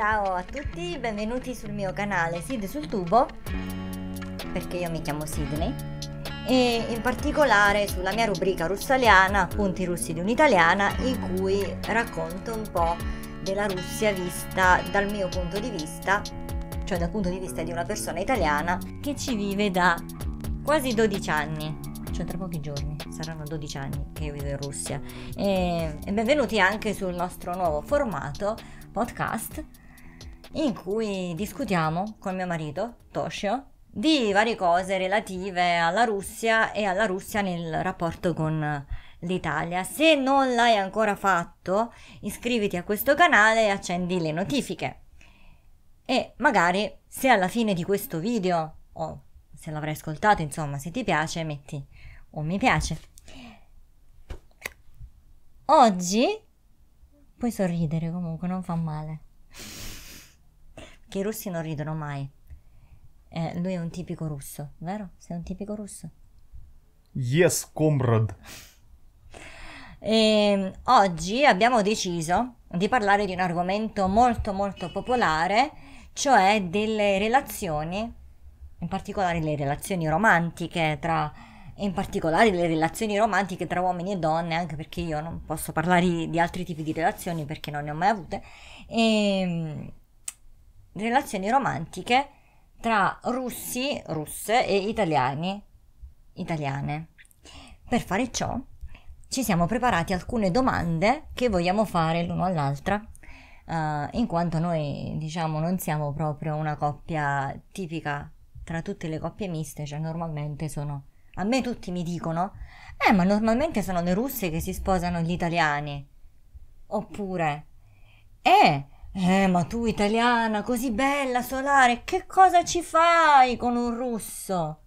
Ciao a tutti, benvenuti sul mio canale Sid sul tubo perché io mi chiamo Sidney e in particolare sulla mia rubrica russaliana, appunti russi di un'italiana in cui racconto un po' della Russia vista dal mio punto di vista cioè dal punto di vista di una persona italiana che ci vive da quasi 12 anni cioè tra pochi giorni, saranno 12 anni che io vivo in Russia. E, e benvenuti anche sul nostro nuovo formato podcast in cui discutiamo con mio marito, Toshio, di varie cose relative alla Russia e alla Russia nel rapporto con l'Italia. Se non l'hai ancora fatto, iscriviti a questo canale e accendi le notifiche. E magari se alla fine di questo video, o se l'avrai ascoltato, insomma, se ti piace, metti un mi piace. Oggi puoi sorridere comunque, non fa male che i russi non ridono mai. Eh, lui è un tipico russo, vero? Sei un tipico russo? Yes, comrade. E, ehm, oggi abbiamo deciso di parlare di un argomento molto molto popolare, cioè delle relazioni, in particolare le relazioni romantiche tra in particolare le relazioni romantiche tra uomini e donne, anche perché io non posso parlare di altri tipi di relazioni perché non ne ho mai avute. E, ehm, relazioni romantiche tra russi, russe e italiani, italiane. Per fare ciò ci siamo preparati alcune domande che vogliamo fare l'uno all'altra, eh, in quanto noi diciamo non siamo proprio una coppia tipica tra tutte le coppie miste, cioè normalmente sono... A me tutti mi dicono, eh ma normalmente sono le russe che si sposano gli italiani. Oppure, eh eh, ma tu italiana, così bella, solare, che cosa ci fai con un russo?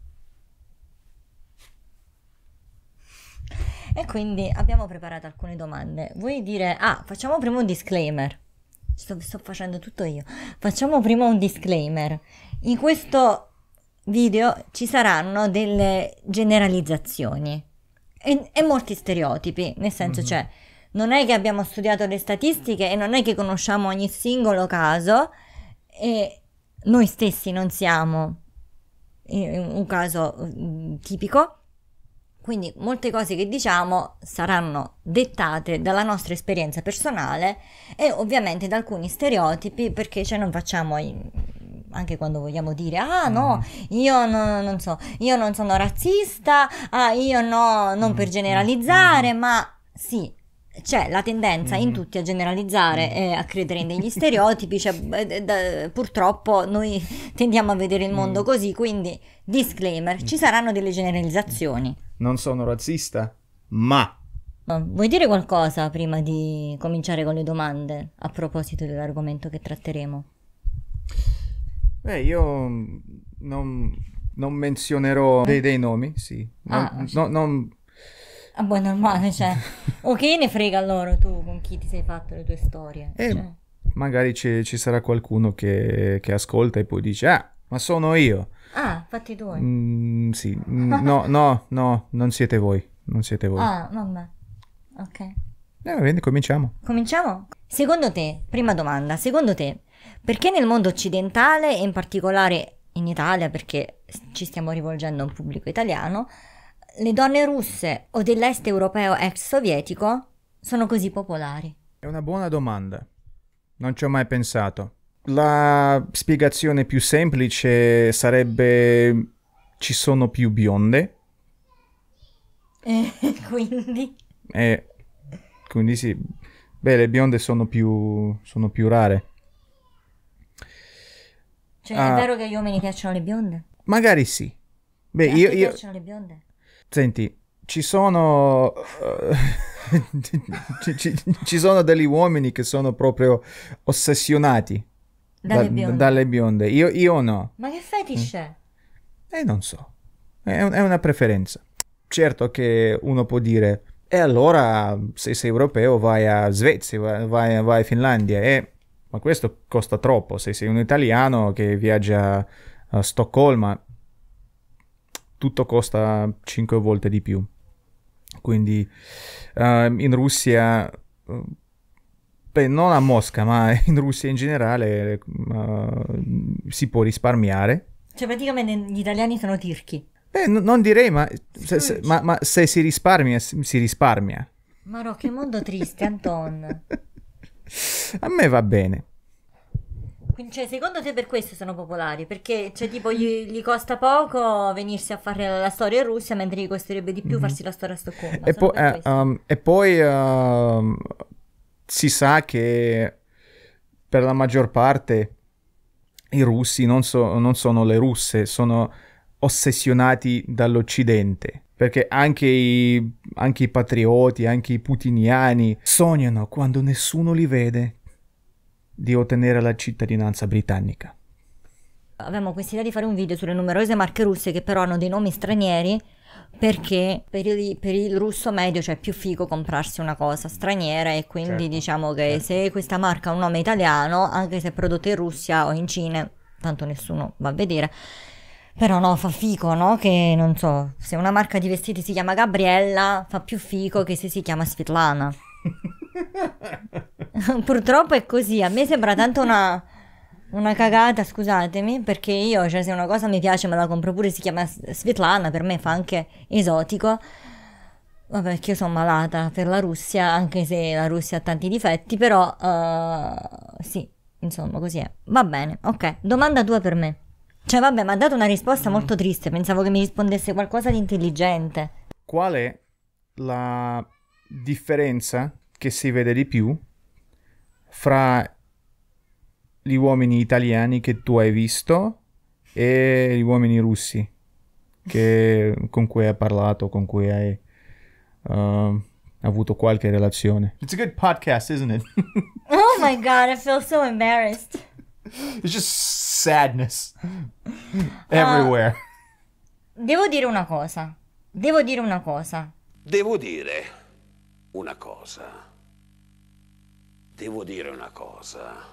E quindi abbiamo preparato alcune domande. Vuoi dire, ah, facciamo prima un disclaimer. Sto, sto facendo tutto io. Facciamo prima un disclaimer. In questo video ci saranno delle generalizzazioni e, e molti stereotipi, nel senso mm-hmm. Cioè, non è che abbiamo studiato le statistiche e non è che conosciamo ogni singolo caso e noi stessi non siamo eh, un caso mm, tipico. Quindi molte cose che diciamo saranno dettate dalla nostra esperienza personale e ovviamente da alcuni stereotipi perché cioè non facciamo anche quando vogliamo dire ah no, mm. io no, non so, io non sono razzista, ah io no, non per mm, generalizzare, ma sì, c'è cioè, la tendenza in mhm. tutti a generalizzare mm. e a credere in degli stereotipi, cioè, eh, da, purtroppo noi tendiamo a vedere il mondo mm. così, quindi disclaimer, ci saranno delle generalizzazioni. Non sono razzista, ma... Vuoi dire qualcosa prima di cominciare con le domande a proposito dell'argomento che tratteremo? Beh, io non, non menzionerò dei, dei, nomi, sì. Non, ah, no, non Ah, boh, è normale, cioè. o che ne frega loro tu con chi ti sei fatto le tue storie? E eh, cioè. magari ci, ci, sarà qualcuno che, che, ascolta e poi dice, ah, ma sono io. Ah, fatti tu. Mm, sì, mm, no, no, no, non siete voi, non siete voi. Ah, vabbè, ok. Eh, bene, cominciamo. Cominciamo? Secondo te, prima domanda, secondo te, perché nel mondo occidentale e in particolare in Italia, perché ci stiamo rivolgendo a un pubblico italiano, le donne russe o dell'est europeo ex sovietico sono così popolari? È una buona domanda. Non ci ho mai pensato. La spiegazione più semplice sarebbe ci sono più bionde. E eh, quindi? Eh, quindi sì. Beh, le bionde sono più, sono più rare. Cioè, ah, è vero che gli uomini piacciono le bionde? Magari sì. Beh, Beh io, io... piacciono le bionde? Senti, ci sono... Eh, ci, ci, ci, sono degli uomini che sono proprio ossessionati dalle, da, bionde. dalle bionde. Io, io, no. Ma che fetish mm. è? Eh, non so. È, è una preferenza. Certo che uno può dire, e allora se sei europeo vai a Svezia, vai, vai a Finlandia, e... Eh, ma questo costa troppo. Se sei un italiano che viaggia a Stoccolma, tutto costa 5 volte di più. Quindi uh, in Russia, eh, beh, non a Mosca, ma in Russia in generale uh, si può risparmiare. Cioè praticamente gli italiani sono tirchi. Beh, n- non direi, ma se, se, ma, ma se si risparmia, si risparmia. Ma no, che mondo triste, Anton. a me va bene. Cioè, secondo te per questo sono popolari? Perché, cioè, tipo, gli, gli costa poco venirsi a fare la, la storia in Russia, mentre gli costerebbe di più mm-hmm. farsi la storia a Stoccolma. E, po- eh, um, e poi uh, si sa che per la maggior parte i russi non, so- non sono le russe, sono ossessionati dall'Occidente perché anche i, anche i, patrioti, anche i putiniani sognano quando nessuno li vede di ottenere la cittadinanza britannica. Avevamo questa idea di fare un video sulle numerose marche russe che però hanno dei nomi stranieri perché per il, per il russo medio cioè è più figo comprarsi una cosa straniera e quindi certo, diciamo che certo. se questa marca ha un nome italiano, anche se è prodotta in Russia o in Cina, tanto nessuno va a vedere. Però no, fa fico, no? Che non so, se una marca di vestiti si chiama Gabriella, fa più fico che se si chiama Svetlana. Purtroppo è così, a me sembra tanto una, una cagata, scusatemi, perché io, cioè, se una cosa mi piace me la compro pure, si chiama Svetlana, per me fa anche esotico. Vabbè, perché io sono malata per la Russia, anche se la Russia ha tanti difetti, però uh, sì, insomma, così è. Va bene, ok. Domanda tua per me. Cioè, vabbè, mi ha dato una risposta mm. molto triste. Pensavo che mi rispondesse qualcosa di intelligente. Qual è la differenza che si vede di più fra gli uomini italiani che tu hai visto e gli uomini russi che, con cui hai parlato, con cui hai uh, avuto qualche relazione. It's a good podcast, isn't it? oh my god, I feel so embarrassed. It's just sadness everywhere. Uh, devo dire una cosa. Devo dire una cosa. Devo dire una cosa. Devo dire una cosa.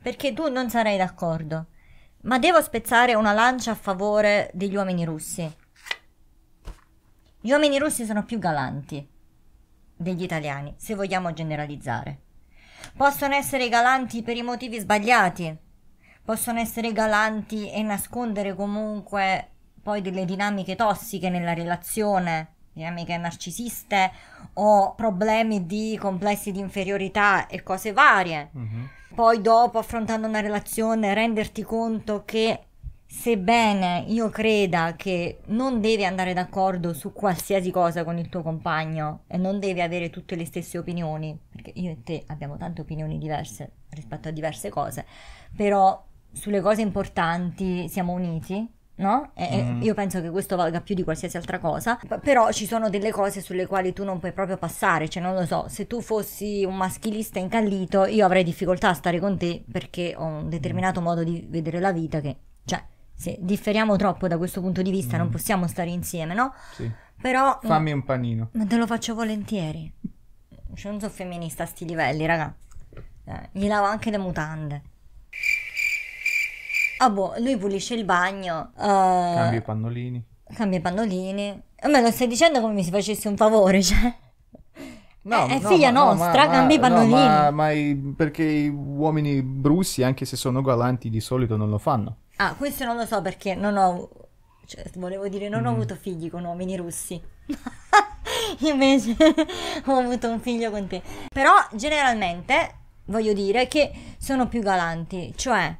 Perché tu non sarai d'accordo. Ma devo spezzare una lancia a favore degli uomini russi. Gli uomini russi sono più galanti degli italiani, se vogliamo generalizzare. Possono essere galanti per i motivi sbagliati, possono essere galanti e nascondere comunque poi delle dinamiche tossiche nella relazione dinamiche narcisiste o problemi di complessi di inferiorità e cose varie. Mm-hmm. Poi dopo affrontando una relazione renderti conto che sebbene io creda che non devi andare d'accordo su qualsiasi cosa con il tuo compagno e non devi avere tutte le stesse opinioni, perché io e te abbiamo tante opinioni diverse rispetto a diverse cose, però sulle cose importanti siamo uniti No? E, mm. Io penso che questo valga più di qualsiasi altra cosa, però ci sono delle cose sulle quali tu non puoi proprio passare, cioè non lo so, se tu fossi un maschilista incallito io avrei difficoltà a stare con te perché ho un determinato modo di vedere la vita che, cioè, se differiamo troppo da questo punto di vista mm. non possiamo stare insieme, no? Sì. Però... Fammi un panino. Ma te lo faccio volentieri. Cioè, non sono femminista a sti livelli, raga. Eh, gli lavo anche le mutande. Ah boh, lui pulisce il bagno. Uh, cambia i pannolini. Cambia i pannolini. A me lo stai dicendo come mi si facesse un favore, cioè. No, è, è figlia no, nostra, ma, cambi i pannolini. ma, ma i, perché gli uomini brussi, anche se sono galanti, di solito non lo fanno. Ah, questo non lo so perché non ho... Cioè, volevo dire, non mm. ho avuto figli con uomini russi. Invece ho avuto un figlio con te. Però generalmente voglio dire che sono più galanti, cioè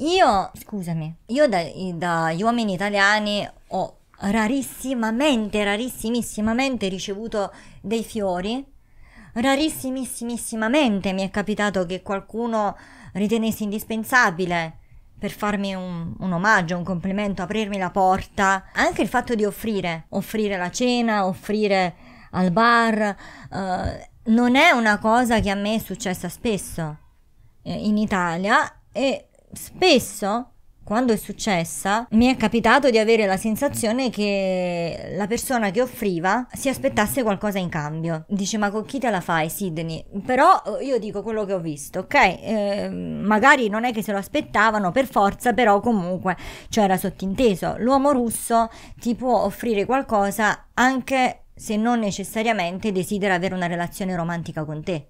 io, scusami, io dagli da uomini italiani ho rarissimamente, rarissimissimamente ricevuto dei fiori. Rarissimissimissimamente mi è capitato che qualcuno ritenesse indispensabile per farmi un, un, omaggio, un complimento, aprirmi la porta. Anche il fatto di offrire, offrire la cena, offrire al bar, eh, non è una cosa che a me è successa spesso eh, in Italia e spesso quando è successa, mi è capitato di avere la sensazione che la persona che offriva si aspettasse qualcosa in cambio. Dice: Ma con chi te la fai, Sidney? Però eh, io dico quello che ho visto, ok? Eh, magari non è che se lo aspettavano per forza, però comunque c'era cioè sottinteso. L'uomo russo ti può offrire qualcosa anche se non necessariamente desidera avere una relazione romantica con te.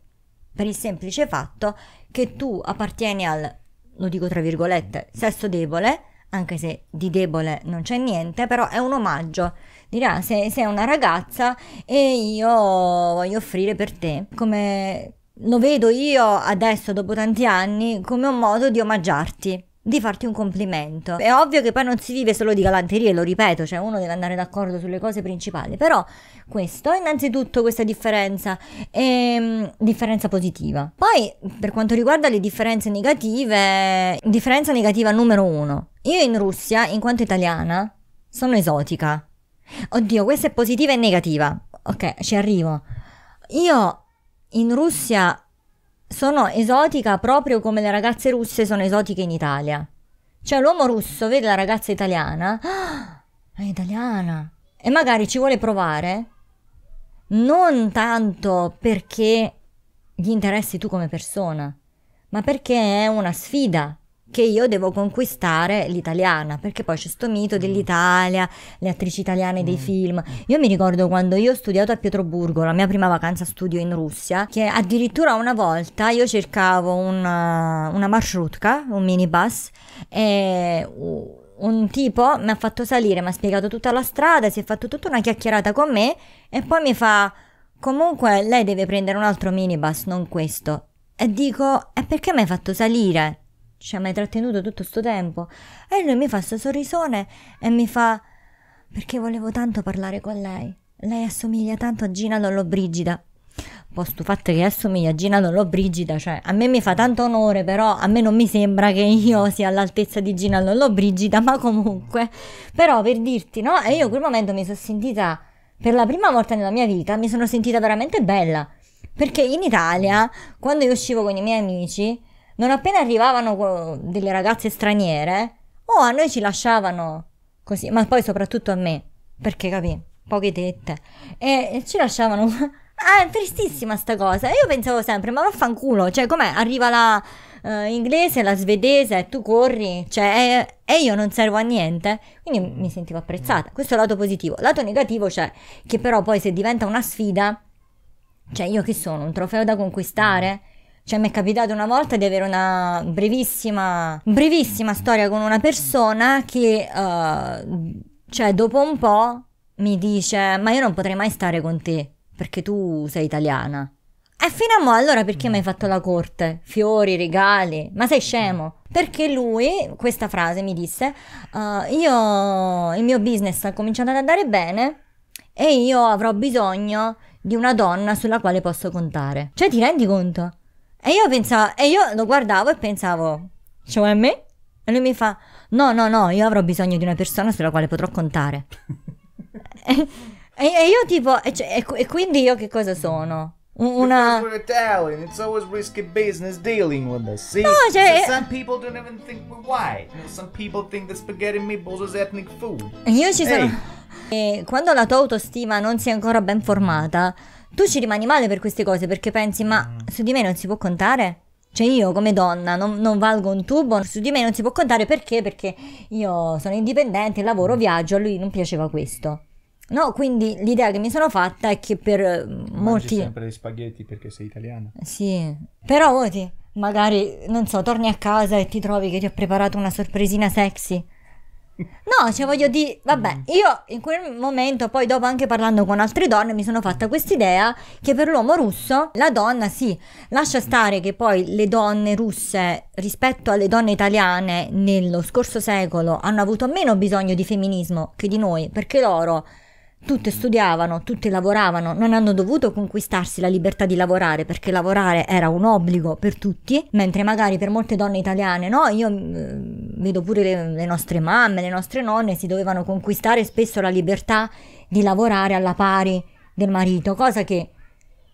Per il semplice fatto che tu appartieni al lo dico tra virgolette, sesso debole, anche se di debole non c'è niente, però è un omaggio. Dirà, sei, sei una ragazza e io voglio offrire per te, come lo vedo io adesso dopo tanti anni, come un modo di omaggiarti di farti un complimento. È ovvio che poi non si vive solo di galanterie, lo ripeto, cioè uno deve andare d'accordo sulle cose principali, però questo, innanzitutto questa differenza è ehm, differenza positiva. Poi per quanto riguarda le differenze negative, differenza negativa numero uno. Io in Russia, in quanto italiana, sono esotica. Oddio, questa è positiva e negativa. Ok, ci arrivo. Io in Russia sono esotica proprio come le ragazze russe sono esotiche in Italia. Cioè l'uomo russo vede la ragazza italiana, ah, è italiana, e magari ci vuole provare, non tanto perché gli interessi tu come persona, ma perché è una sfida che io devo conquistare l'italiana, perché poi c'è questo mito mm. dell'Italia, le attrici italiane dei mm. film. Io mi ricordo quando io ho studiato a Pietroburgo, la mia prima vacanza studio in Russia, che addirittura una volta io cercavo una, eh, una marshrutka, un minibus, e un tipo mi ha fatto salire, mi ha spiegato tutta la strada, si è fatto tutta una chiacchierata con me e poi mi fa... Comunque lei deve prendere un altro minibus, non questo. E dico, e perché mi hai fatto salire? ci ha mai trattenuto tutto questo tempo. E lui mi fa questo sorrisone e mi fa perché volevo tanto parlare con lei. Lei assomiglia tanto a Gina Lollobrigida. Un po' stufata che assomiglia a Gina Lollobrigida, cioè a me mi fa tanto onore, però a me non mi sembra che io sia all'altezza di Gina Lollobrigida, ma comunque. Però per dirti, no? E io in quel momento mi sono sentita, per la prima volta nella mia vita, mi sono sentita veramente bella. Perché in Italia, quando io uscivo con i miei amici, non appena arrivavano eh, delle ragazze straniere, o oh, a noi ci lasciavano così, ma poi soprattutto a me, perché capì, poche tette, e, ci lasciavano... ah, è tristissima sta cosa. Io pensavo sempre, ma vaffanculo, cioè com'è? Arriva la eh, inglese, la svedese e tu corri, cioè, e, e, io non servo a niente. Quindi mi sentivo apprezzata. Questo è il lato positivo. Lato negativo, cioè, che però poi se diventa una sfida, cioè io che sono, un trofeo da conquistare? Cioè, mi è capitato una volta di avere una brevissima, brevissima storia con una persona che, uh, cioè, dopo un po' mi dice: Ma io non potrei mai stare con te perché tu sei italiana. E fino a mo' allora perché mi hai fatto la corte? Fiori, regali, ma sei scemo? Perché lui, questa frase mi disse, uh, io il mio business ha cominciato ad andare bene e io avrò bisogno di una donna sulla quale posso contare. Cioè ti rendi conto? E io, pensavo, e io lo guardavo e pensavo, cioè me? E lui mi fa, no, no, no, io avrò bisogno di una persona sulla quale potrò contare. e, e, io tipo, e, cioè, e, quindi io che cosa sono? Una... we're Italian, it's always risky business dealing with us, see? No, cioè... So some people don't even think we're white. Some people think that spaghetti and meatballs is ethnic food. Io ci sono... Hey. quando la tua autostima non si è ancora ben formata tu ci rimani male per queste cose perché pensi ma mm. su di me non si può contare? Cioè io come donna non, non, valgo un tubo, su di me non si può contare perché? Perché io sono indipendente, lavoro, mm. viaggio, a lui non piaceva questo. No, quindi l'idea che mi sono fatta è che per eh, Mangi molti... sempre gli spaghetti perché sei italiana. Sì, però voti, oh, magari, non so, torni a casa e ti trovi che ti ho preparato una sorpresina sexy. No, cioè voglio dire, vabbè, mm. io in quel momento, poi dopo anche parlando con altre donne, mi sono fatta questa idea che per l'uomo russo la donna sì, lascia stare che poi le donne russe rispetto alle donne italiane nello scorso secolo hanno avuto meno bisogno di femminismo che di noi, perché loro Tutte studiavano, tutte lavoravano, non hanno dovuto conquistarsi la libertà di lavorare perché lavorare era un obbligo per tutti, mentre magari per molte donne italiane, no, io eh, vedo pure le, le nostre mamme, le nostre nonne si dovevano conquistare spesso la libertà di lavorare alla pari del marito, cosa che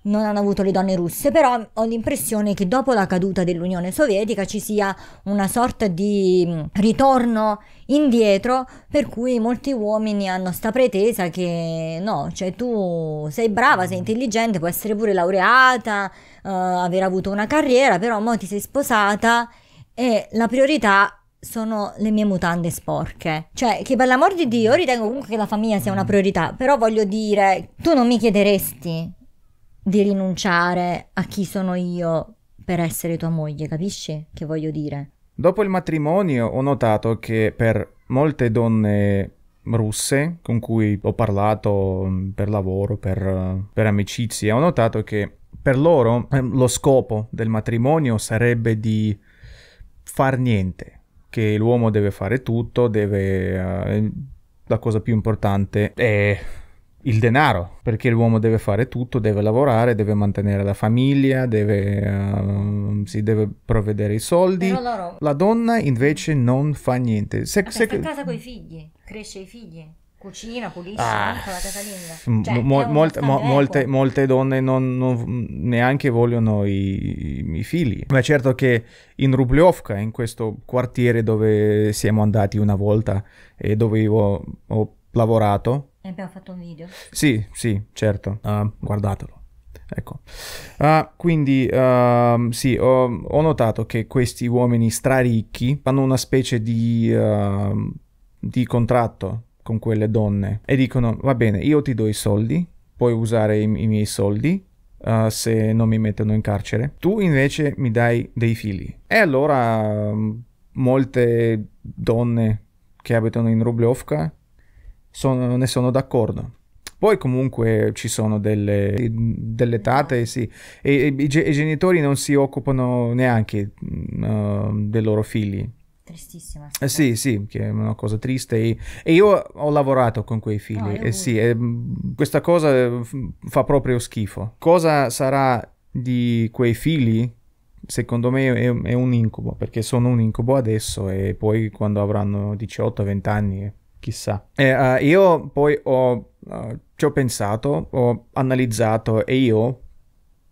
non hanno avuto le donne russe, però ho l'impressione che dopo la caduta dell'Unione Sovietica ci sia una sorta di mm, ritorno indietro per cui molti uomini hanno sta pretesa che no, cioè tu sei brava, sei intelligente, puoi essere pure laureata, eh, aver avuto una carriera, però mo ti sei sposata e la priorità sono le mie mutande sporche. Cioè, che per l'amor di Dio, io ritengo comunque che la famiglia sia una priorità, però voglio dire, tu non mi chiederesti di rinunciare a chi sono io per essere tua moglie, capisci che voglio dire? Dopo il matrimonio ho notato che per molte donne russe con cui ho parlato mm, per lavoro, per, eh, per amicizia, ho notato che per loro ehm, lo scopo del matrimonio sarebbe di far niente, che l'uomo deve fare tutto, deve... Eh, la cosa più importante è il denaro, perché l'uomo deve fare tutto, deve lavorare, deve mantenere la famiglia, deve, uh, si deve provvedere i soldi. Loro... La donna invece non fa niente. Se, Vabbè, se... Sta a casa con i figli, cresce i figli cucina, pulisce ah, la casalinga. Cioè, mo- mo- molte, eh, ecco. molte, donne non, non neanche vogliono i, i, figli. Ma certo che in Rubliovka, in questo quartiere dove siamo andati una volta e dove io ho lavorato, e abbiamo fatto un video? Sì, sì, certo. Uh, guardatelo. Ecco. Uh, quindi uh, sì, ho, ho, notato che questi uomini straricchi fanno una specie di, di contratto con quelle donne e dicono va bene, io ti do i soldi, puoi usare i, i miei soldi Uh, se non mi mettono in carcere. Tu invece mi dai dei figli. E allora mm, molte donne che abitano in Rublevka sono, ne sono d'accordo. Poi comunque ci sono delle, delle tate, sì, e, e, i, i, genitori non si occupano neanche uh, dei loro figli. Tristissima. Eh, sì, sì, che è una cosa triste. E, e io ho lavorato con quei figli, no, ah, e eh, sì, e, ehm, questa cosa eh, fa proprio schifo. Cosa sarà di quei figli? Secondo me è, è un incubo, perché sono un incubo adesso e poi quando avranno 18-20 anni chissà. Eh, uh, io poi ho, uh, ci ho pensato, ho analizzato e io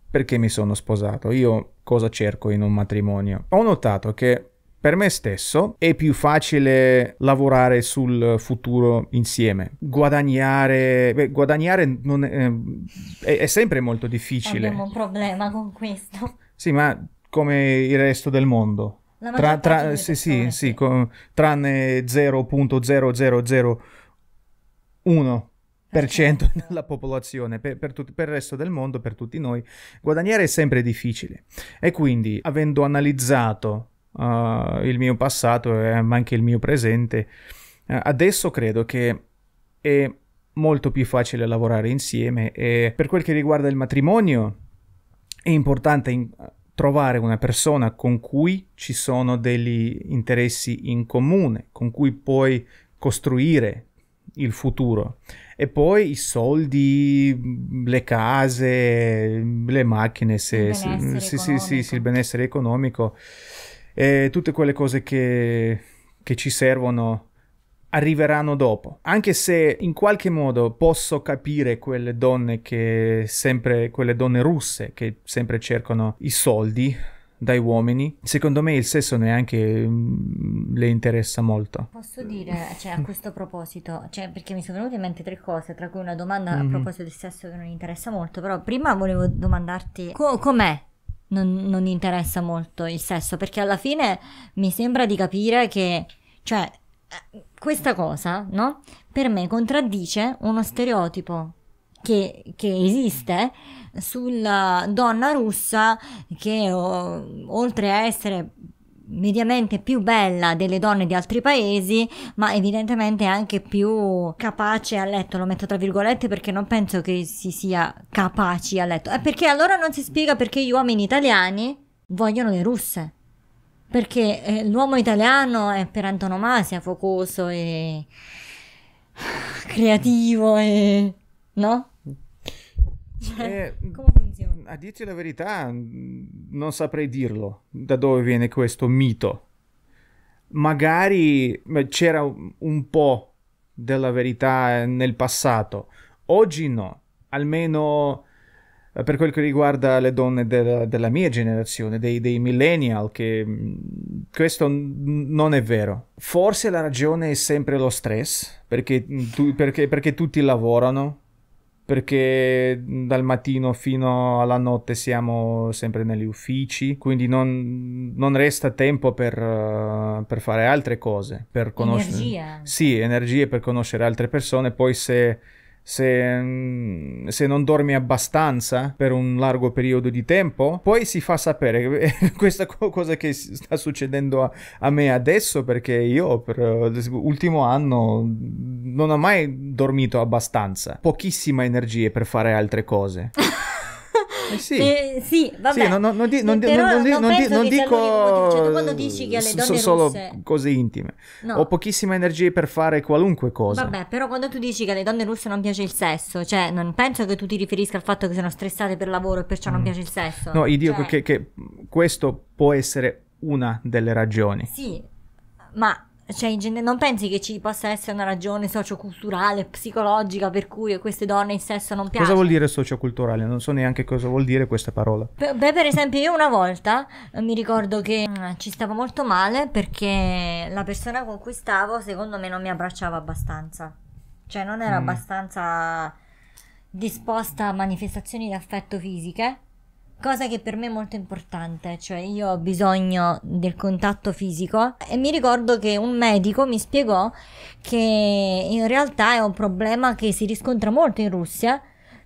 perché mi sono sposato, io cosa cerco in un matrimonio. Ho notato che per me stesso è più facile lavorare sul futuro insieme. Guadagnare, beh, guadagnare è, eh, è, è, sempre molto difficile. Abbiamo un problema con questo. Sì, ma come il resto del mondo. Tra, tra, sì, sì, sì, con, tranne 0.0001 ah, per cento della popolazione, per, per, tut- per, il resto del mondo, per tutti noi, guadagnare è sempre difficile. E quindi, avendo analizzato uh, il mio passato e anche il mio presente, uh, adesso credo che è molto più facile lavorare insieme. E per quel che riguarda il matrimonio, è importante in- trovare una persona con cui ci sono degli interessi in comune, con cui puoi costruire il futuro e poi i soldi, le case, le macchine, se, il, se, se, se, il benessere economico, eh, tutte quelle cose che, che ci servono arriveranno dopo. Anche se in qualche modo posso capire quelle donne che sempre, quelle donne russe che sempre cercano i soldi dai uomini, secondo me il sesso neanche mh, mm, le interessa molto. Posso dire, cioè, a questo proposito, cioè, perché mi sono venute in mente tre cose, tra cui una domanda mm-hmm. a mhm. proposito del sesso che non interessa molto, però prima volevo domandarti co- com'è non, non interessa molto il sesso, perché alla fine mi sembra di capire che, cioè, questa cosa, no? Per me contraddice uno stereotipo che, che, esiste sulla donna russa che o, oltre a essere mediamente più bella delle donne di altri paesi ma evidentemente anche più capace a letto lo metto tra virgolette perché non penso che si sia capaci a letto eh, perché allora non si spiega perché gli uomini italiani vogliono le russe perché eh, l'uomo italiano è per antonomasia focoso e creativo e... no? Cioè, eh, come funziona? A dirti la verità, non saprei dirlo da dove viene questo mito. Magari c'era un po' della verità nel passato, oggi no, almeno eh, per quel che riguarda le donne della, della mia generazione, dei, dei, millennial, che mm, questo non è vero. Forse la ragione è sempre lo stress, perché, mm, tu, perché, perché tutti lavorano, perché mm, dal mattino fino alla notte siamo sempre negli uffici, quindi non, non resta tempo per, eh, per, fare altre cose, per conoscere... Energia. Sì, energie per conoscere altre persone, poi se se, se, non dormi abbastanza per un largo periodo di tempo, poi si fa sapere. Questa cosa che sta succedendo a, a me adesso, perché io per l'ultimo anno non ho mai dormito abbastanza, pochissima energia per fare altre cose. Eh, sì. Eh, sì, vabbè. Sì, non, dico cioè, quando dici che alle donne sono solo russe... cose intime. No. Ho pochissime energie per fare qualunque cosa. Vabbè, però quando tu dici che alle donne russe non piace il sesso, cioè non penso che tu ti riferisca al fatto che sono stressate per lavoro e perciò mm. non piace il sesso. No, io dico cioè... che, che questo può essere una delle ragioni. Sì, ma cioè, non pensi che ci possa essere una ragione socioculturale, psicologica per cui a queste donne il sesso non piace? Cosa vuol dire socioculturale? Non so neanche cosa vuol dire questa parola. Beh, per esempio, io una volta eh, mi ricordo che mm, ci stavo molto male perché la persona con cui stavo, secondo me, non mi abbracciava abbastanza. Cioè, non era mm. abbastanza disposta a manifestazioni di affetto fisiche cosa che per me è molto importante, cioè io ho bisogno del contatto fisico e mi ricordo che un medico mi spiegò che in realtà è un problema che si riscontra molto in Russia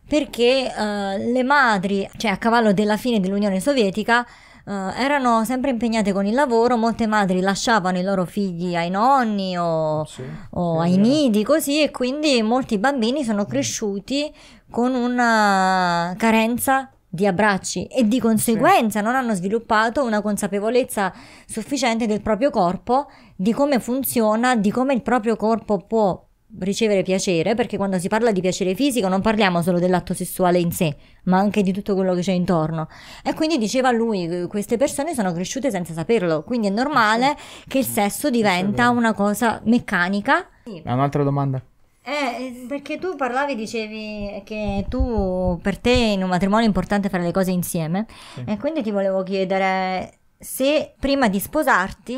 perché uh, le madri, cioè a cavallo della fine dell'Unione Sovietica, uh, erano sempre impegnate con il lavoro, molte madri lasciavano i loro figli ai nonni o, sì, o sì, ai nidi, così, e quindi molti bambini sono cresciuti con una carenza di abbracci e di conseguenza sì. non hanno sviluppato una consapevolezza sufficiente del proprio corpo, di come funziona, di come il proprio corpo può ricevere piacere, perché quando si parla di piacere fisico non parliamo solo dell'atto sessuale in sé, ma anche di tutto quello che c'è intorno. E quindi diceva lui, queste persone sono cresciute senza saperlo, quindi è normale sì. che il sesso diventa una cosa meccanica. Ha un'altra domanda. Eh, eh, eh perché tu parlavi, dicevi che tu per te in un matrimonio è importante fare le cose insieme sì. e quindi ti volevo chiedere se prima di sposarti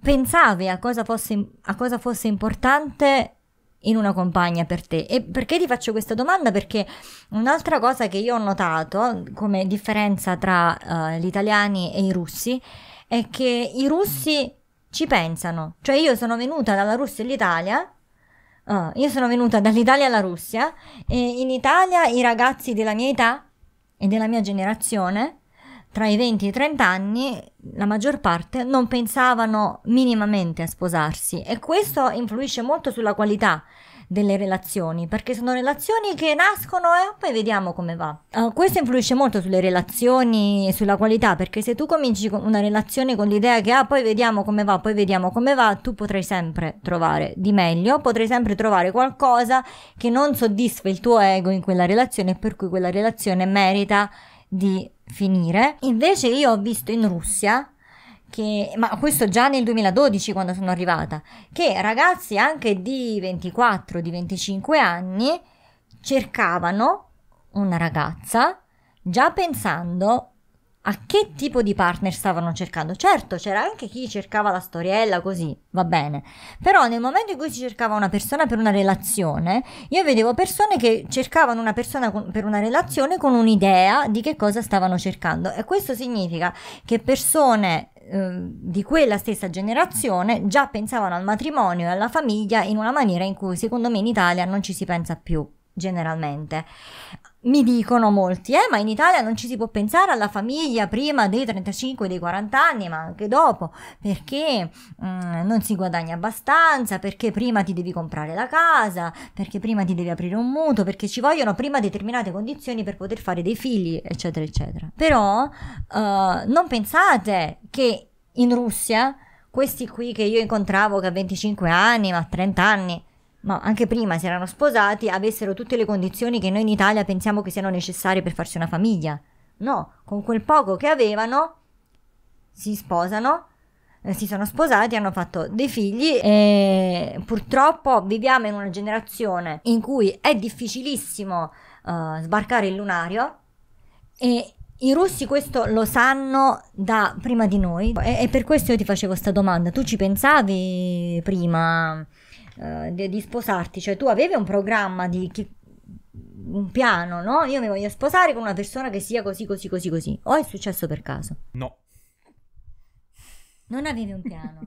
pensavi a cosa fosse, a cosa fosse importante in una compagna per te. E perché ti faccio questa domanda? Perché un'altra cosa che io ho notato come differenza tra uh, gli italiani e i russi è che i russi ci pensano. Cioè io sono venuta dalla Russia e all'Italia Uh, io sono venuta dall'Italia alla Russia e in Italia i ragazzi della mia età e della mia generazione, tra i 20 e i 30 anni, la maggior parte non pensavano minimamente a sposarsi e questo influisce molto sulla qualità delle relazioni, perché sono relazioni che nascono e eh, poi vediamo come va. Uh, questo influisce molto sulle relazioni, e sulla qualità, perché se tu cominci con una relazione con l'idea che ah, poi vediamo come va, poi vediamo come va, tu potrai sempre trovare di meglio, potrai sempre trovare qualcosa che non soddisfa il tuo ego in quella relazione, e per cui quella relazione merita di finire. Invece io ho visto in Russia che, ma questo già nel 2012 quando sono arrivata, che ragazzi anche di 24, di 25 anni cercavano una ragazza già pensando a che tipo di partner stavano cercando. Certo, c'era anche chi cercava la storiella così, va bene. Però nel momento in cui si cercava una persona per una relazione, io vedevo persone che cercavano una persona con, per una relazione con un'idea di che cosa stavano cercando e questo significa che persone Ehm, di quella stessa generazione già pensavano al matrimonio e alla famiglia in una maniera in cui secondo me in Italia non ci si pensa più generalmente. Mi dicono molti, eh, ma in Italia non ci si può pensare alla famiglia prima dei 35, dei 40 anni, ma anche dopo, perché mm, non si guadagna abbastanza, perché prima ti devi comprare la casa, perché prima ti devi aprire un mutuo, perché ci vogliono prima determinate condizioni per poter fare dei figli, eccetera, eccetera. Però uh, non pensate che in Russia questi qui che io incontravo che a 25 anni, ma a 30 anni, ma anche prima si erano sposati, avessero tutte le condizioni che noi in Italia pensiamo che siano necessarie per farsi una famiglia. No, con quel poco che avevano si sposano, eh, si sono sposati, hanno fatto dei figli e purtroppo viviamo in una generazione in cui è difficilissimo eh, sbarcare il lunario e i russi questo lo sanno da prima di noi e, e per questo io ti facevo questa domanda. Tu ci pensavi prima? Eh, di, di, sposarti, cioè tu avevi un programma di chi, un piano, no? Io mi voglio sposare con una persona che sia così, così, così, così. O è successo per caso? No. Non avevi un piano.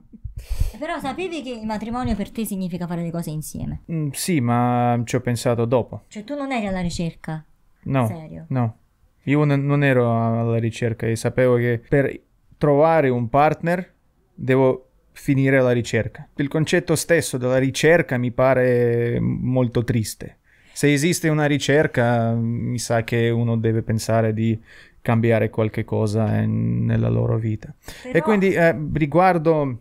Però sapevi che il matrimonio per te significa fare le cose insieme? Mm, sì, ma mm, ci ho pensato dopo. Cioè tu non eri alla ricerca? No. Serio? No. Io n- non ero alla ricerca e sapevo che per trovare un partner devo finire la ricerca. Il concetto stesso della ricerca mi pare molto triste. Se esiste una ricerca, mi sa che uno deve pensare di cambiare qualche cosa eh, nella loro vita. Però... E quindi eh, riguardo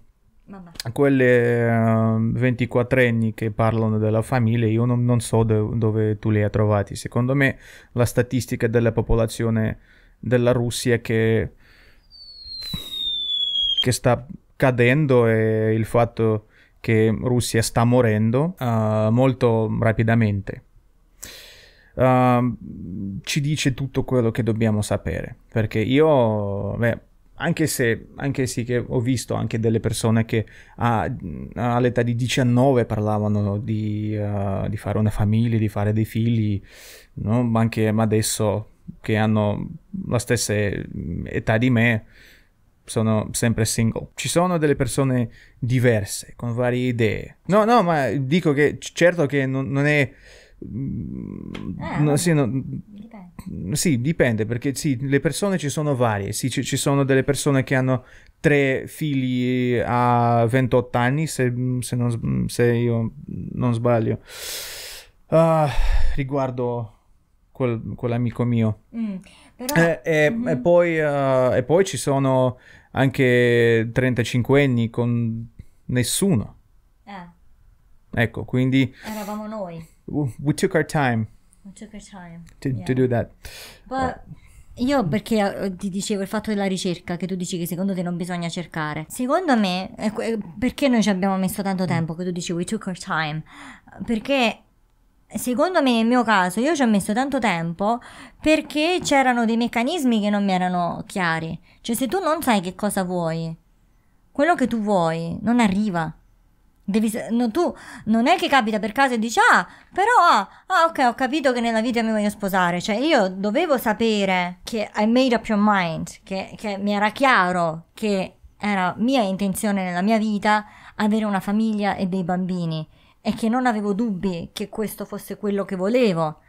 a quelle uh, eh, 24enni che parlano della famiglia, io non, non so do- dove tu li hai trovati. Secondo me la statistica della popolazione della Russia che, che sta cadendo e il fatto che Russia sta morendo uh, molto rapidamente. Uh, ci dice tutto quello che dobbiamo sapere perché io beh, anche se anche sì che ho visto anche delle persone che a, all'età di 19 parlavano di, uh, di, fare una famiglia di fare dei figli no? anche adesso che hanno la stessa età di me sono sempre single. Ci sono delle persone diverse, con varie idee. No, no, ma dico che certo che non, non è... Eh, mm, no, sì, no, dipende. sì, dipende perché sì, le persone ci sono varie. Sì, ci, ci, sono delle persone che hanno tre figli a 28 anni, se, se, non, se io non sbaglio. Uh, riguardo quel, quell'amico mio. Mm. Però... Eh, e, mm-hmm. e, poi, uh, e poi ci sono anche 35 anni con nessuno. Eh. Ecco, quindi... Eravamo noi. We took our time. We took our time. To, yeah. to do that. But... Uh. Io perché eh, ti dicevo il fatto della ricerca, che tu dici che secondo te non bisogna cercare. Secondo me, perché noi ci abbiamo messo tanto tempo, che tu dici we took our time? Perché secondo me nel mio caso io ci ho messo tanto tempo perché c'erano dei meccanismi che non mi erano chiari. Cioè se tu non sai che cosa vuoi, quello che tu vuoi non arriva. Devi, no, tu non è che capita per caso e dici ah però ah, ah, ok ho capito che nella vita mi voglio sposare cioè io dovevo sapere che I made up your mind che, che mi era chiaro che era mia intenzione nella mia vita avere una famiglia e dei bambini e che non avevo dubbi che questo fosse quello che volevo.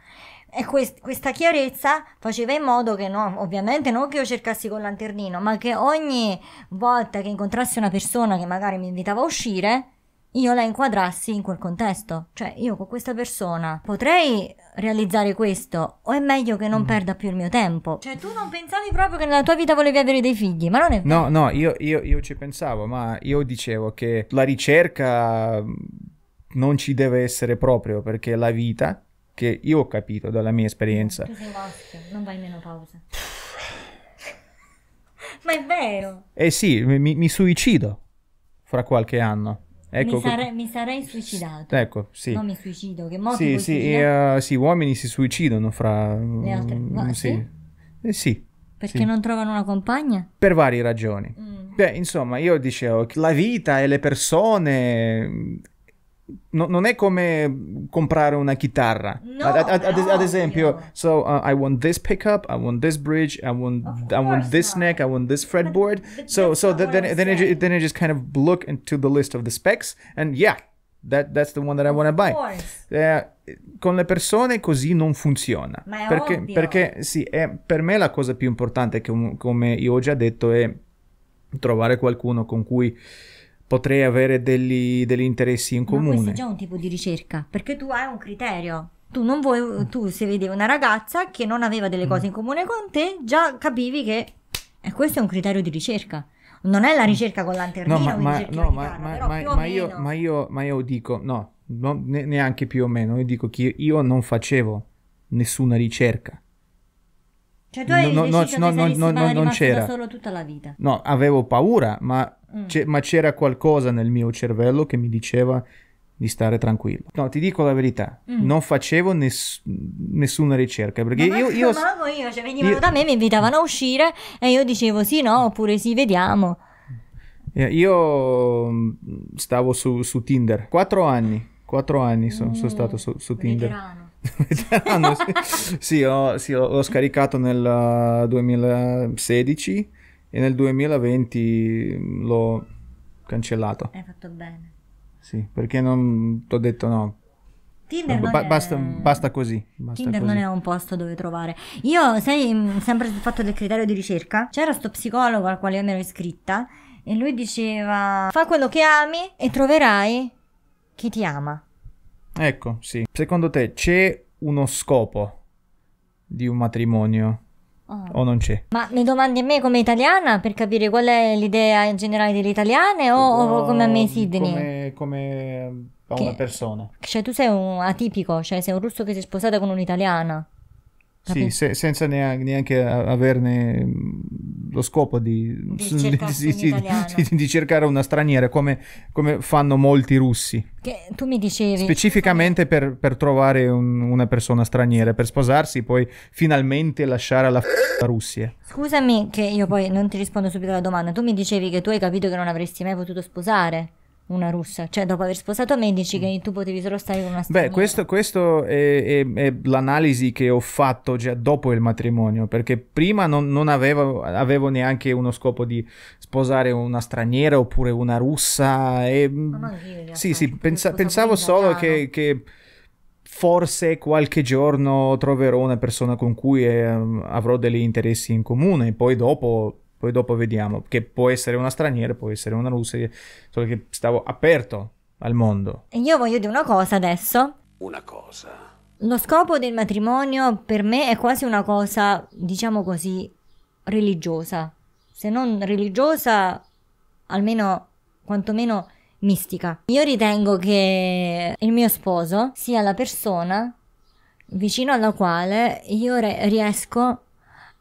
E quest- questa chiarezza faceva in modo che, no, ovviamente, non che io cercassi col lanternino, ma che ogni volta che incontrassi una persona che magari mi invitava a uscire, io la inquadrassi in quel contesto. Cioè, io con questa persona potrei realizzare questo, o è meglio che non mm. perda più il mio tempo? Cioè, tu non pensavi proprio che nella tua vita volevi avere dei figli, ma non è vero. No, no, io, io, io ci pensavo, ma io dicevo che la ricerca non ci deve essere proprio perché la vita, che io ho capito dalla mia esperienza... Tu sei maschio, non vai in menopausa. Ma è vero! Eh sì, mi, mi suicido fra qualche anno. Ecco, mi, sare mi, sarei suicidato. Ecco, sì. Non mi suicido, che morto sì, sì, e, uh, sì, uomini si suicidano fra... Le altre... cose mm, sì? Sì. Eh, sì. Perché sì. non trovano una compagna? Per varie ragioni. Mm. Beh, insomma, io dicevo che la vita e le persone No, non è come comprare una chitarra. No, ad, ad, ad, ad, esempio, so uh, I want this pickup, I want this bridge, I want I want this not. neck, I want this fretboard. so so the, then then it, then I just kind of look into the list of the specs and yeah, that, that's the one that I want to buy. Eh, con le persone così non funziona. Ma è perché, ovvio. perché sì, è, per me la cosa più importante, che, come io ho già detto, è trovare qualcuno con cui potrei avere degli, degli interessi in comune. Ma questo è già un tipo di ricerca, perché tu hai un criterio. Tu, non vuoi, tu se vedevi una ragazza che non aveva delle mm. cose in comune con te, già capivi che eh, questo è un criterio di ricerca non è la mm. ricerca con l'anternino no, ma, io, ma, io, ma io dico no, no, neanche più o meno io dico che io non facevo nessuna ricerca cioè tu hai no, no, no, no, no, non c'era solo tutta la vita no avevo paura ma Mm. C- ma c'era qualcosa nel mio cervello che mi diceva di stare tranquillo. No, ti dico la verità, mm. non facevo ness- nessuna ricerca perché ma io... io ma cioè, io, cioè venivano io... da me, mi invitavano a uscire e io dicevo sì, no, oppure sì, vediamo. Io mm, stavo su, su Tinder, quattro anni, quattro anni sono, mm. sono stato su, su Tinder. Veterano. Veterano, sì, sì, ho, sì ho, l'ho scaricato nel 2016 eh, e nel 2020 mm, l'ho cancellato. Hai fatto bene. Sì, perché non ti ho detto no. Tinder no, ba- è... basta, così. Basta Tinder così. non è un posto dove trovare. Io, sai, mm, sempre sul fatto del criterio di ricerca, c'era sto psicologo al quale io mi ero iscritta e lui diceva fa quello che ami e troverai chi ti ama. Ecco, sì. Secondo te c'è uno scopo di un matrimonio? Ah. O non c'è? Ma mi domandi a me come italiana per capire qual è l'idea generale delle italiane o, no, o come a me Sidney? Come, come a una persona. Cioè tu sei un atipico, cioè sei un russo che si è sposato con un'italiana. Sì, se, senza neanche, neanche, averne mm, lo scopo di, di, di, di cercare una straniera, come, come, fanno molti russi. Che tu mi dicevi. Specificamente per, per trovare un, una persona straniera, per sposarsi, e poi finalmente lasciare alla f- Russia. Scusami che io poi non ti rispondo subito alla domanda. Tu mi dicevi che tu hai capito che non avresti mai potuto sposare una russa, cioè dopo aver sposato me dici che mm. tu potevi solo stare con una straniera. Beh, questo, questo è, è, è, l'analisi che ho fatto già dopo il matrimonio, perché prima non, non avevo, avevo, neanche uno scopo di sposare una straniera oppure una russa. E... Ma mm, sì, sì, pensa, pensavo solo che, che forse qualche giorno troverò una persona con cui eh, avrò degli interessi in comune, poi dopo poi dopo vediamo, che può essere una straniera, può essere una russa, solo che stavo aperto al mondo. e Io voglio dire una cosa adesso. Una cosa. Lo scopo del matrimonio per me è quasi una cosa, diciamo così, religiosa. Se non religiosa, almeno quantomeno mistica. Io ritengo che il mio sposo sia la persona vicino alla quale io riesco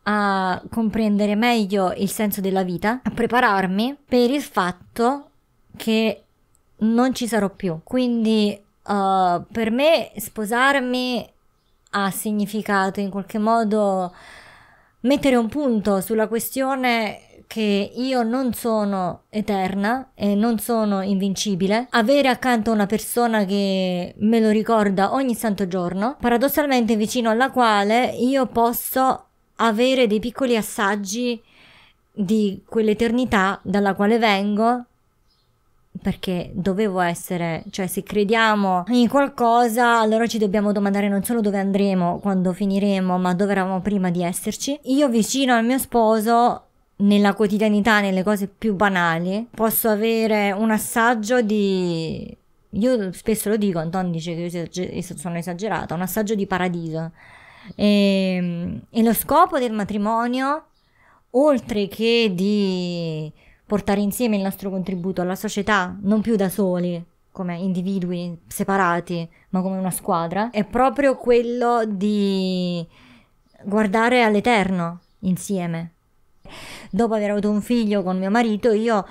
a comprendere meglio il senso della vita, a prepararmi per il fatto che non ci sarò più. Quindi uh, per me sposarmi ha significato in qualche modo mettere un punto sulla questione che io non sono eterna e non sono invincibile, avere accanto una persona che me lo ricorda ogni santo giorno, paradossalmente vicino alla quale io posso avere dei piccoli assaggi di quell'eternità dalla quale vengo perché dovevo essere, cioè se crediamo in qualcosa, allora ci dobbiamo domandare non solo dove andremo quando finiremo, ma dove eravamo prima di esserci. Io vicino al mio sposo, nella quotidianità, nelle cose più banali, posso avere un assaggio di io spesso lo dico, Anton dice che io sono esagerata, un assaggio di paradiso. E, ehm, e lo scopo del matrimonio, oltre che di portare insieme il nostro contributo alla società, non più da soli, come individui separati, ma come una squadra, è proprio quello di guardare all'eterno insieme. Dopo aver avuto un figlio con mio marito, io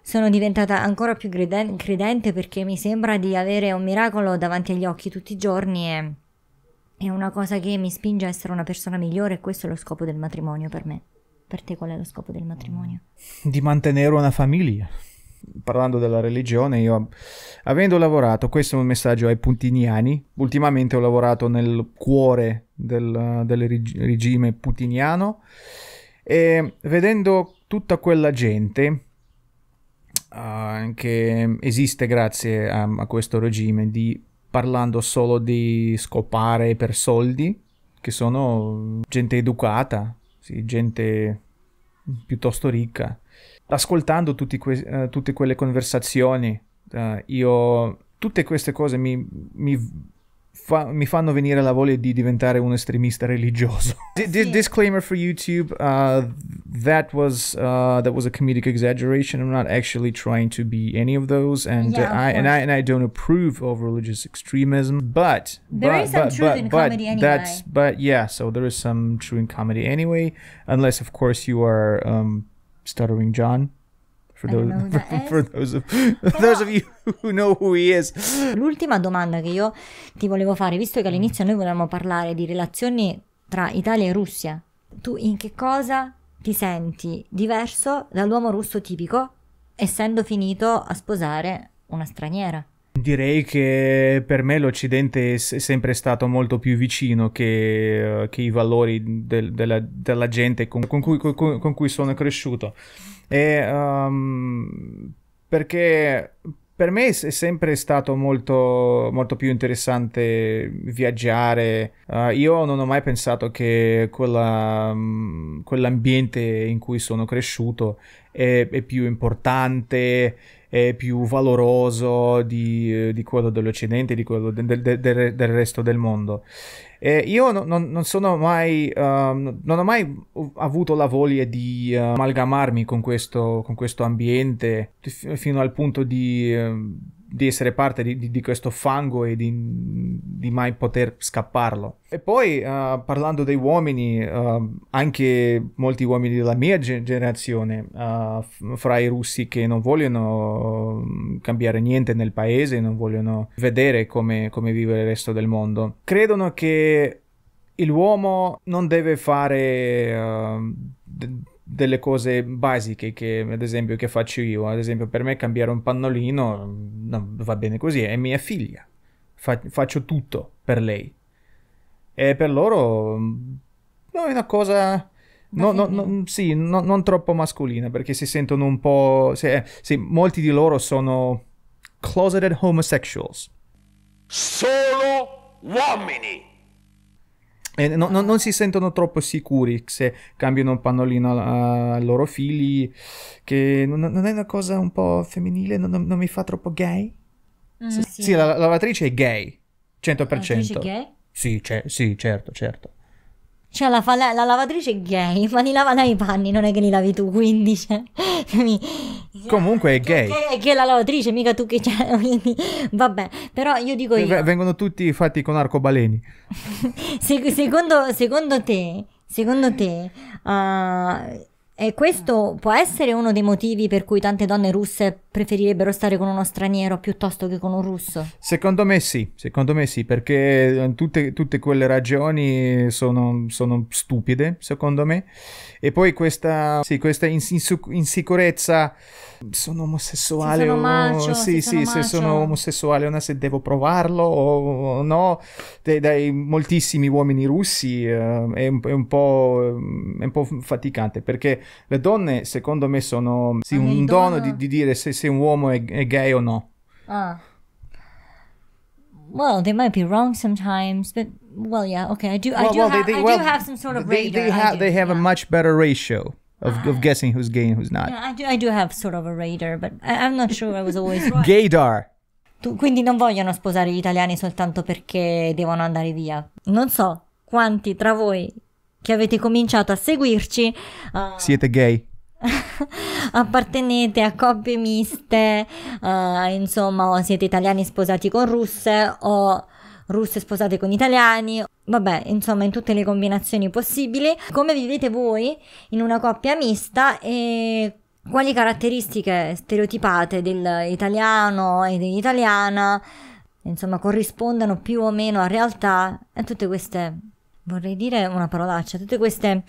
sono diventata ancora più credente perché mi sembra di avere un miracolo davanti agli occhi tutti i giorni e è una cosa che mi spinge a essere una persona migliore e questo è lo scopo del matrimonio per me. Per te qual è lo scopo del matrimonio? Di mantenere una famiglia. Parlando della religione, io avendo lavorato, questo è un messaggio ai putiniani, ultimamente ho lavorato nel cuore del, del reg- regime putiniano e vedendo tutta quella gente uh, che esiste grazie a, a questo regime di parlando solo di scopare per soldi, che sono gente educata, sì, gente piuttosto ricca. Ascoltando que- eh, tutte quelle conversazioni, eh, io tutte queste cose mi, mi Fa- mi fanno venire la voglia di diventare un estremista religioso. D- d- disclaimer for YouTube: uh, that was uh, that was a comedic exaggeration. I'm not actually trying to be any of those, and yeah, uh, I and I and I don't approve of religious extremism. But there but, is some but, truth but, in but comedy anyway. That's but yeah, so there is some truth in comedy anyway, unless of course you are um, stuttering John. For those, for those, of, for those of you who know who he is. L'ultima domanda che io ti volevo fare, visto che all'inizio noi volevamo parlare di relazioni tra Italia e Russia, tu in che cosa ti senti diverso dall'uomo russo tipico, essendo finito a sposare una straniera? Direi che per me l'Occidente è sempre stato molto più vicino che, eh, che i valori del, della, della, gente con, con, cui, con, con, cui, sono cresciuto. E, um, perché per me è sempre stato molto, molto più interessante viaggiare. Uh, io non ho mai pensato che quella, um, quell'ambiente in cui sono cresciuto è, è più importante, è più valoroso di, eh, di quello dell'Occidente, di quello del, del, del, del resto del mondo. Eh, io non, non, sono mai, uh, non ho mai avuto la voglia di uh, amalgamarmi con questo, con questo ambiente f- fino al punto di... Uh, di essere parte di, di, di questo fango e di, di, mai poter scapparlo. E poi uh, parlando dei uomini, uh, anche molti uomini della mia generazione, uh, eh, fra i russi che non vogliono cambiare niente nel paese, non vogliono vedere come, come vive il resto del mondo, credono che l'uomo non deve fare delle cose basiche che ad esempio che faccio io ad esempio per me cambiare un pannolino mm, no, va bene così è mia figlia Fa- faccio tutto per lei e per loro mm, no, è una cosa no, no, sì, non troppo mascolina perché si sentono un po' se, eh, sì, molti di loro sono closeted homosexuals solo uomini eh, no, no, non si sentono troppo sicuri se cambiano un pannolino a, loro figli, che non, non, è una cosa un po' femminile, non, non mi fa troppo gay. Mm, se, sì. sì, la, la lavatrice è gay, 100%. La gay? Sì, c- sì, certo, certo. Cioè la, la, la lavatrice è gay, ma li lava i panni, non è che li lavi tu, quindi... Cioè, Comunque è gay. Che, che, che la lavatrice, mica tu che c'è. Vabbè, però io dico io. Vengono tutti fatti con arcobaleni. Se, secondo, secondo, te, secondo te, uh, e questo può essere uno dei motivi per cui tante donne russe preferirebbero stare con uno straniero piuttosto che con un russo? Secondo me sì, secondo me sì, perché eh, tutte, tutte quelle ragioni sono, sono stupide, secondo me. E poi questa, sì, questa insicurezza, sono omosessuale se sono oh, macio, o, sì, se, sì, sono se sono omosessuale o no, se devo provarlo o, no, dai, dai moltissimi uomini russi eh, è, un, è, un è, un, po', faticante perché le donne secondo me sono sì, ah, un dono, dono di, di, dire se, se un uomo è, è gay o no. Ah. well, they might be wrong sometimes, but well, yeah, okay, I do, well, I do, well, ha- they, they, I well, do have some sort of they, radar. They, have, they have yeah. a much better ratio. Of, uh, of ah. guessing who's gay and who's not. Yeah, I do, I do have sort of a radar, but I, am not sure I was always right. Gaydar. Tu, quindi non vogliono sposare gli italiani soltanto perché devono andare via. Non so quanti tra voi che avete cominciato a seguirci uh, siete gay. appartenete a coppie miste, uh, insomma, o siete italiani sposati con russe o russe sposate con italiani, vabbè, insomma, in tutte le combinazioni possibili. Come vivete voi in una coppia mista e quali caratteristiche stereotipate dell'italiano e dell'italiana, insomma, corrispondono più o meno a realtà e tutte queste vorrei dire una parolaccia, tutte queste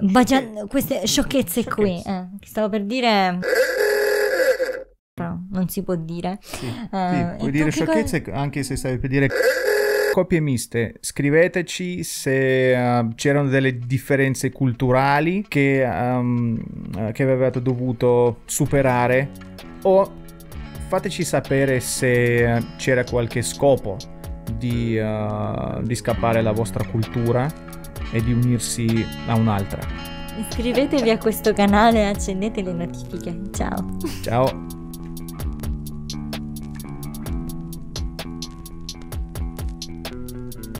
Bagia... queste sciocchezze, qui. Eh, stavo per dire... Però non si può dire. Sì, eh, sì, puoi dire sciocchezze cosa... anche se stavi per dire coppie miste, scriveteci se uh, c'erano delle differenze culturali che, um, che avevate dovuto superare o fateci sapere se c'era qualche scopo di, uh, di scappare alla vostra cultura e di unirsi a un'altra. Iscrivetevi a questo canale e accendete le notifiche. Ciao. Ciao.